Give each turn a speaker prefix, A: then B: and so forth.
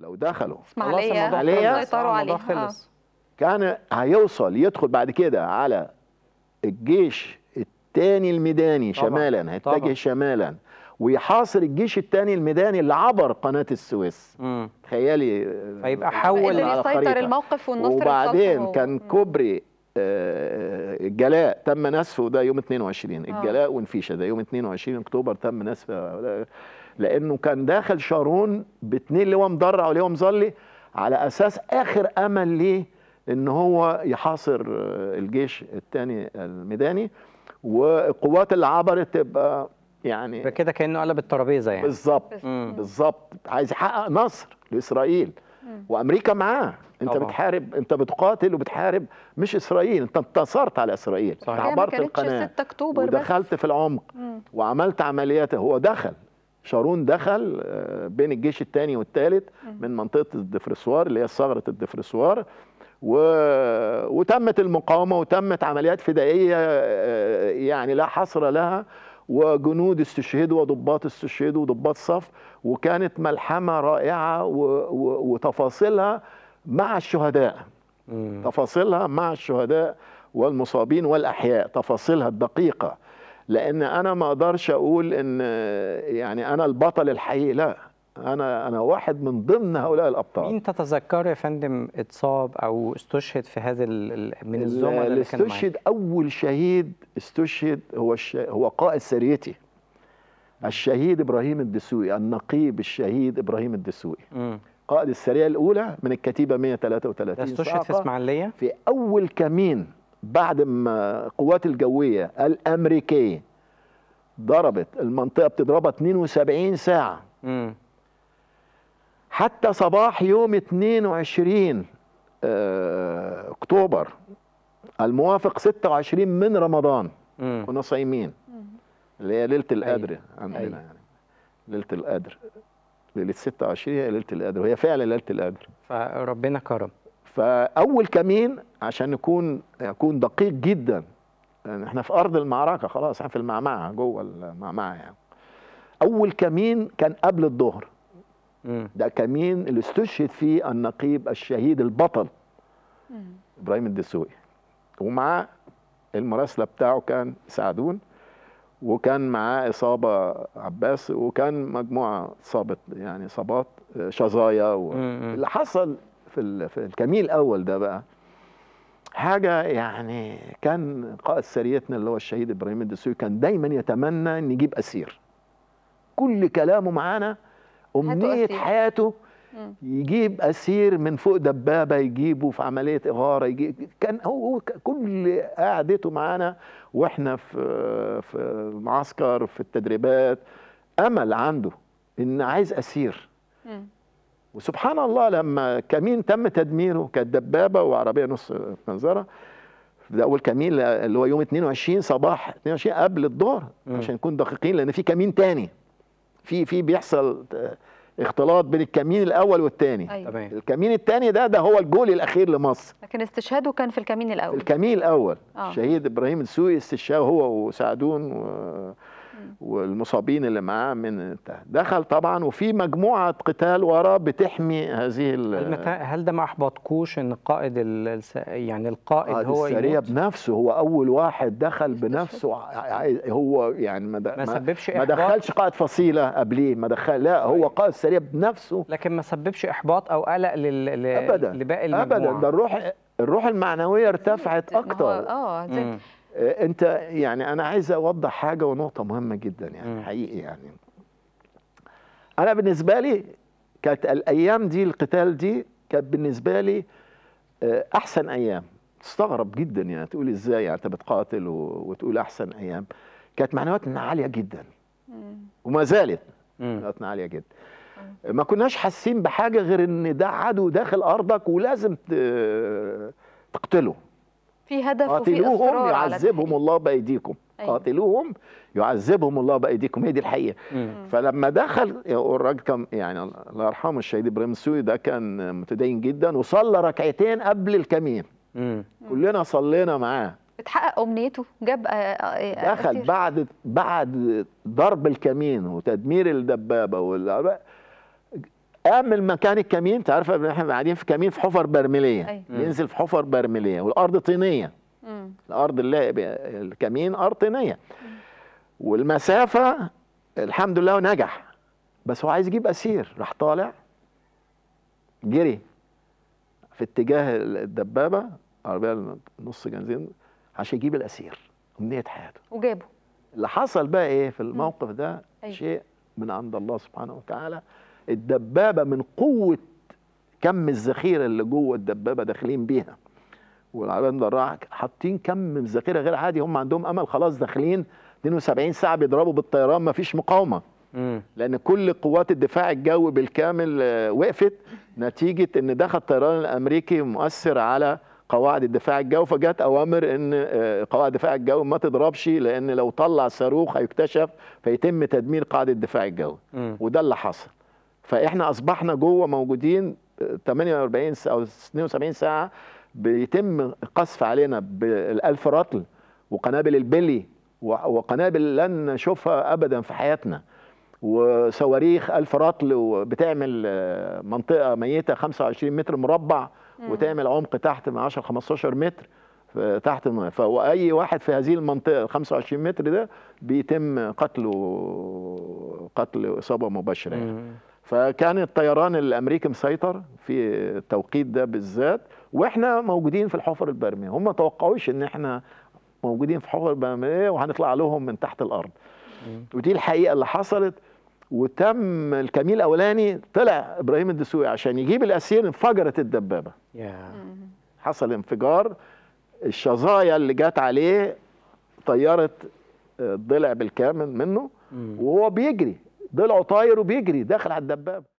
A: لو دخلوا اسماعيليه سيطروا عليه خلص آه. كان هيوصل يدخل بعد كده على الجيش الثاني الميداني طبعًا. شمالا هيتجه شمالا ويحاصر الجيش الثاني الميداني اللي عبر قناه السويس تخيلي هيبقى آه، حول اللي يسيطر الموقف والنصر وبعدين كان كوبري آه، الجلاء تم نسفه ده يوم 22 آه. الجلاء والفيشه ده يوم 22 اكتوبر تم نسفه لانه كان داخل شارون باتنين لواء مدرع ولواء مظلي على اساس اخر امل ليه ان هو يحاصر آه، الجيش الثاني الميداني والقوات اللي عبرت تبقى يعني كده كانه قلب الترابيزه يعني بالظبط بالظبط عايز يحقق نصر لاسرائيل وامريكا معاه انت طبعا. بتحارب انت بتقاتل وبتحارب مش اسرائيل انت انتصرت على اسرائيل صحيح. عبرت القناه 6 اكتوبر ودخلت بس. في العمق وعملت عمليات هو دخل شارون دخل آه، بين الجيش الثاني والثالث من منطقه الدفرسوار اللي هي ثغره الدفرسوار و... وتمت المقاومه وتمت عمليات فدائيه آه، يعني لا حصر لها وجنود استشهدوا وضباط استشهدوا وضباط صف وكانت ملحمه رائعه وتفاصيلها مع الشهداء تفاصيلها مع الشهداء والمصابين والاحياء تفاصيلها الدقيقه لان انا ما اقدرش اقول ان يعني انا البطل الحقيقي لا انا انا واحد من ضمن هؤلاء الابطال مين تتذكر يا فندم اتصاب او استشهد في هذا من الزملاء اللي كان استشهد اول شهيد استشهد هو الش... هو قائد سريتي الشهيد ابراهيم الدسوقي النقيب الشهيد ابراهيم الدسوقي قائد السريه الاولى من الكتيبه 133 استشهد في اسماعيليه في اول كمين بعد ما القوات الجويه الامريكيه ضربت المنطقه بتضربها 72 ساعه مم. حتى صباح يوم 22 آه، اكتوبر الموافق 26 من رمضان كنا صايمين اللي هي ليله القدر أيوة. عندنا أيوة. يعني ليله القدر ليله 26 هي ليله القدر وهي فعلا ليله القدر فربنا كرم فاول كمين عشان نكون اكون دقيق جدا يعني احنا في ارض المعركه خلاص احنا في المعمعه جوه المعمعه يعني اول كمين كان قبل الظهر ده كمين اللي استشهد فيه النقيب الشهيد البطل ابراهيم الدسوقي ومعاه المراسله بتاعه كان سعدون وكان معاه اصابه عباس وكان مجموعه صابت يعني اصابات آه، شظايا اللي حصل في في الكمين الاول ده بقى حاجه يعني كان قائد سريتنا اللي هو الشهيد ابراهيم الدسوقي كان دايما يتمنى نجيب اسير كل كلامه معانا أمنية حياته يجيب أسير من فوق دبابة يجيبه في عملية إغارة يجيب كان هو كل قعدته معانا وإحنا في في المعسكر في التدريبات أمل عنده إن عايز أسير وسبحان الله لما كمين تم تدميره كانت دبابة وعربية نص منظرة ده اول كمين اللي هو يوم 22 صباح 22 قبل الظهر عشان نكون دقيقين لان في كمين تاني في في بيحصل آه، اختلاط بين الكمين الاول والثاني أيوة. الكمين الثاني ده ده هو الجول الاخير لمصر لكن استشهاده كان في الكمين الاول الكمين الاول آه. الشهيد ابراهيم السوي استشهاده هو وسعدون و... والمصابين اللي معاه من دخل طبعا وفي مجموعه قتال وراه بتحمي هذه هل ده ما احبطكوش ان قائد يعني القائد آه هو يموت؟ بنفسه هو اول واحد دخل بنفسه هو يعني ما, ما سببش ما دخلش قائد فصيله قبليه ما دخل لا هو قائد السريه بنفسه لكن ما سببش احباط او قلق لل... لباقي المجموعه ابدا ده الروح الروح المعنويه ارتفعت اكتر اه آه، انت يعني انا عايز اوضح حاجه ونقطه مهمه جدا يعني م. حقيقي يعني انا بالنسبه لي كانت الايام دي القتال دي كانت بالنسبه لي آه، احسن ايام تستغرب جدا يعني تقول ازاي يعني انت بتقاتل وتقول احسن ايام كانت معنوياتنا عاليه جدا وما زالت معنوياتنا عاليه جدا ما كناش حاسين بحاجه غير ان ده عدو داخل ارضك ولازم تقتله في هدف قاتلوهم يعذبهم الله بايديكم أيوة. قاتلوهم يعذبهم الله بايديكم هي دي الحقيقه مم. فلما دخل الراجل كان يعني الله يرحمه الشهيد ابراهيم السوري ده كان متدين جدا وصلى ركعتين قبل الكمين مم. كلنا صلينا معاه اتحقق امنيته جاب آه، آه، آه، دخل بعد بعد ضرب الكمين وتدمير الدبابه وال اعمل مكان الكمين انت عارف احنا قاعدين في كمين في حفر برميليه أيه. بينزل في حفر برميليه والارض طينيه مم. الارض اللي الكمين ارض طينيه والمسافه الحمد لله ونجح بس هو عايز يجيب اسير راح طالع جري في اتجاه الدبابه عربيه نص جنزين عشان يجيب الاسير امنيه حياته وجابه اللي حصل بقى ايه في الموقف ده أيوة. شيء من عند الله سبحانه وتعالى الدبابه من قوه كم الذخيره اللي جوه الدبابه داخلين بيها والعربيه المدرعه حاطين كم من ذخيره غير عادي هم عندهم امل خلاص داخلين 72 ساعه بيضربوا بالطيران ما فيش مقاومه مم. لان كل قوات الدفاع الجوي بالكامل آه، وقفت نتيجه ان دخل الطيران الامريكي مؤثر على قواعد الدفاع الجوي فجت اوامر ان آه، قواعد الدفاع الجوي ما تضربش لان لو طلع صاروخ هيكتشف فيتم تدمير قاعده الدفاع الجوي وده اللي حصل فاحنا اصبحنا جوه موجودين 48 آه، او 72 ساعه بيتم قصف علينا بالالف رطل وقنابل البلي وقنابل لن نشوفها ابدا في حياتنا وصواريخ ألف رطل وبتعمل آه، منطقة ميتة 25 متر مربع وتعمل عمق تحت من 10 15 متر تحت فأي واحد في هذه المنطقة 25 متر ده بيتم قتله قتل إصابة مباشرة يعني. فكان الطيران الامريكي مسيطر في التوقيت ده بالذات واحنا موجودين في الحفر البرمي هم ما توقعوش ان احنا موجودين في الحفر البرمي وهنطلع لهم من تحت الارض ودي الحقيقه اللي حصلت وتم الكميل الاولاني طلع ابراهيم الدسوقي عشان يجيب الاسير انفجرت الدبابه حصل انفجار الشظايا اللي جت عليه طيرت الضلع آه، بالكامل منه وهو بيجري ضلعه طاير وبيجري داخل على الدبابه